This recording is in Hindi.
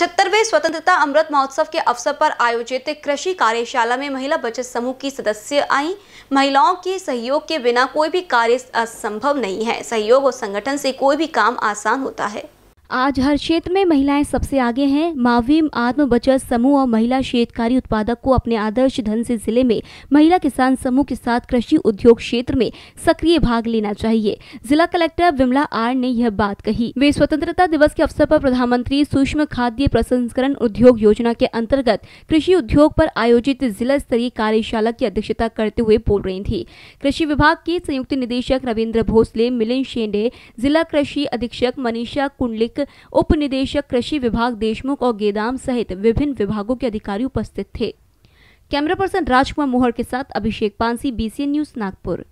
पिछहत्तरवे स्वतंत्रता अमृत महोत्सव के अवसर पर आयोजित कृषि कार्यशाला में महिला बचत समूह की सदस्य आई महिलाओं के सहयोग के बिना कोई भी कार्य असंभव नहीं है सहयोग और संगठन से कोई भी काम आसान होता है आज हर क्षेत्र में महिलाएं सबसे आगे हैं मावीम आत्म बचत समूह और महिला शेतकारी उत्पादक को अपने आदर्श धन से जिले में महिला किसान समूह के साथ कृषि उद्योग क्षेत्र में सक्रिय भाग लेना चाहिए जिला कलेक्टर विमला आर ने यह बात कही वे स्वतंत्रता दिवस के अवसर पर प्रधानमंत्री सूक्ष्म खाद्य प्रसंस्करण उद्योग योजना के अंतर्गत कृषि उद्योग आरोप आयोजित जिला स्तरीय कार्यशाला की अध्यक्षता करते हुए बोल रही थी कृषि विभाग के संयुक्त निदेशक रविन्द्र भोसले मिलिंद शेंडे जिला कृषि अधीक्षक मनीषा कुंडलिक उप निदेशक कृषि विभाग देशमुख और गेदाम सहित विभिन्न विभागों के अधिकारी उपस्थित थे कैमरा पर्सन राजकुमार मोहर के साथ अभिषेक पांसी बीसीएन न्यूज नागपुर